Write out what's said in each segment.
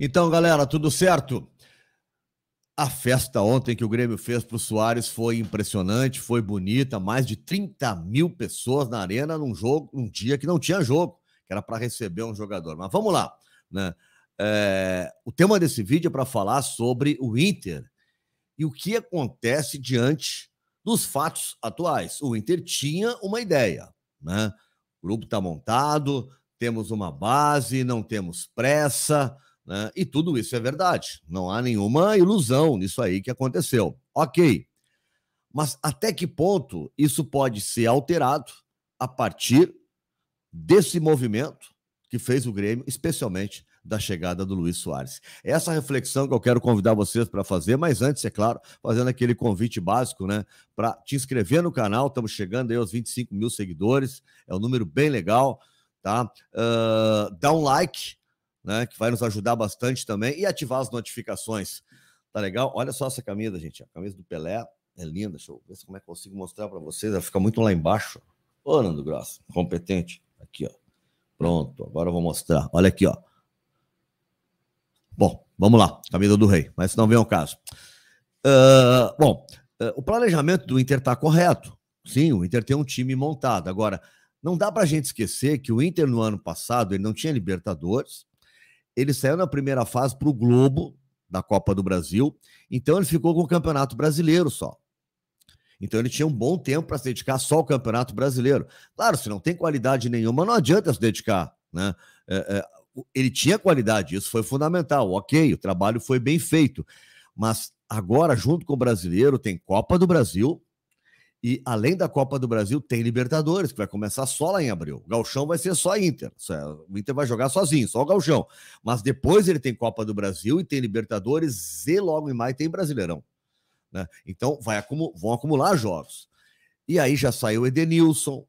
Então, galera, tudo certo? A festa ontem que o Grêmio fez para o Soares foi impressionante, foi bonita. Mais de 30 mil pessoas na arena num jogo, num dia que não tinha jogo, que era para receber um jogador. Mas vamos lá, né? É, o tema desse vídeo é para falar sobre o Inter e o que acontece diante dos fatos atuais. O Inter tinha uma ideia, né? O grupo está montado, temos uma base, não temos pressa. Né? E tudo isso é verdade. Não há nenhuma ilusão nisso aí que aconteceu. Ok. Mas até que ponto isso pode ser alterado a partir desse movimento que fez o Grêmio, especialmente da chegada do Luiz Soares. É essa reflexão que eu quero convidar vocês para fazer, mas antes, é claro, fazendo aquele convite básico, né? Para te inscrever no canal, estamos chegando aí aos 25 mil seguidores, é um número bem legal, tá? Uh, dá um like, né? Que vai nos ajudar bastante também. E ativar as notificações. Tá legal? Olha só essa camisa, gente. A camisa do Pelé é linda. Deixa eu ver como é que eu consigo mostrar para vocês. Ela fica muito lá embaixo. Ô, Nando Grosso, competente. Aqui, ó. Pronto, agora eu vou mostrar. Olha aqui, ó. Bom, vamos lá. Camisa do rei, mas não vem ao caso. Uh, bom, uh, o planejamento do Inter está correto. Sim, o Inter tem um time montado. Agora, não dá para a gente esquecer que o Inter no ano passado ele não tinha Libertadores, ele saiu na primeira fase para o Globo da Copa do Brasil, então ele ficou com o Campeonato Brasileiro só. Então ele tinha um bom tempo para se dedicar só ao Campeonato Brasileiro. Claro, se não tem qualidade nenhuma, não adianta se dedicar, né? É, é, ele tinha qualidade, isso foi fundamental, ok, o trabalho foi bem feito. Mas agora, junto com o brasileiro, tem Copa do Brasil, e além da Copa do Brasil, tem Libertadores, que vai começar só lá em abril. O Galchão vai ser só Inter. O Inter vai jogar sozinho, só o Galchão. Mas depois ele tem Copa do Brasil e tem Libertadores, e logo em maio tem Brasileirão. Né? Então vai acum vão acumular jogos. E aí já saiu o Edenilson.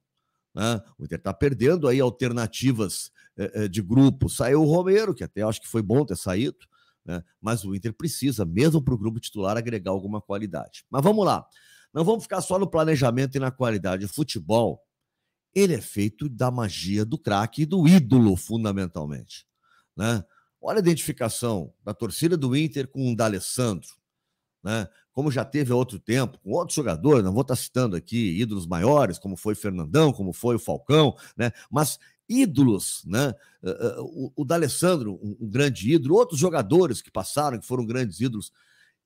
Né? O Inter está perdendo aí alternativas eh, eh, de grupo. Saiu o Romero, que até acho que foi bom ter saído. Né? Mas o Inter precisa, mesmo para o grupo titular, agregar alguma qualidade. Mas vamos lá. Não vamos ficar só no planejamento e na qualidade. O futebol, ele é feito da magia do craque e do ídolo, fundamentalmente. Né? Olha a identificação da torcida do Inter com o D'Alessandro, né? como já teve há outro tempo, com outros jogadores, não vou estar tá citando aqui ídolos maiores, como foi Fernandão, como foi o Falcão, né? mas ídolos, né? Eh, eh, o, o D'Alessandro, um, grande ídolo, outros jogadores que passaram, que foram grandes ídolos,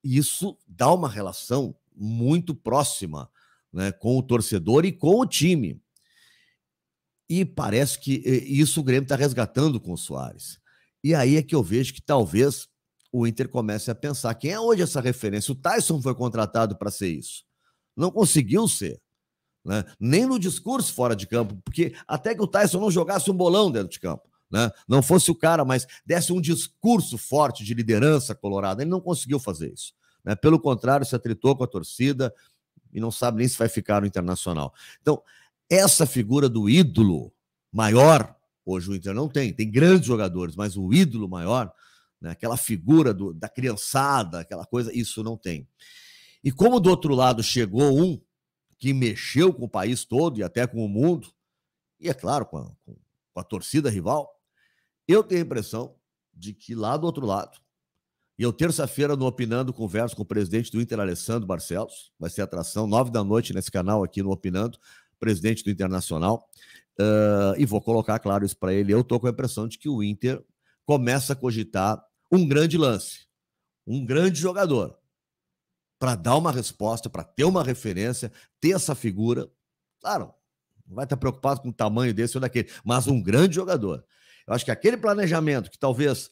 e isso dá uma relação muito próxima né, com o torcedor e com o time. E parece que eh, isso o Grêmio está resgatando com o Soares. E aí é que eu vejo que talvez o Inter comece a pensar: quem é hoje essa referência? O Tyson foi contratado para ser isso. Não conseguiu ser. Né? Nem no discurso fora de campo, porque até que o Tyson não jogasse um bolão dentro de campo, né? não fosse o cara, mas desse um discurso forte de liderança colorada, ele não conseguiu fazer isso. Né? Pelo contrário, se atritou com a torcida e não sabe nem se vai ficar no Internacional. Então, essa figura do ídolo maior, hoje o Inter não tem, tem grandes jogadores, mas o ídolo maior, né? aquela figura do, da criançada, aquela coisa, isso não tem. E como do outro lado chegou um que mexeu com o país todo e até com o mundo, e é claro, com a, com a torcida rival, eu tenho a impressão de que lá do outro lado e eu, terça-feira, no Opinando, converso com o presidente do Inter, Alessandro Barcelos. Vai ser atração, nove da noite, nesse canal aqui no Opinando, presidente do Internacional. Uh, e vou colocar, claro, isso para ele. Eu estou com a impressão de que o Inter começa a cogitar um grande lance, um grande jogador, para dar uma resposta, para ter uma referência, ter essa figura. Claro, não vai estar preocupado com o tamanho desse ou daquele, mas um grande jogador. Eu acho que aquele planejamento que talvez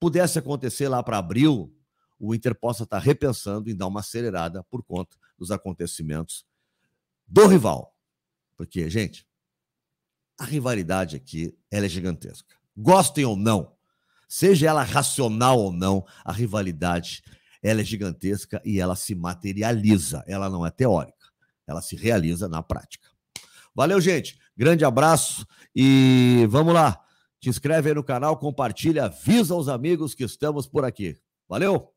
pudesse acontecer lá para abril, o Inter possa estar repensando em dar uma acelerada por conta dos acontecimentos do rival. Porque, gente, a rivalidade aqui ela é gigantesca. Gostem ou não, seja ela racional ou não, a rivalidade ela é gigantesca e ela se materializa. Ela não é teórica, ela se realiza na prática. Valeu, gente. Grande abraço e vamos lá. Te inscreve aí no canal, compartilha, avisa aos amigos que estamos por aqui. Valeu!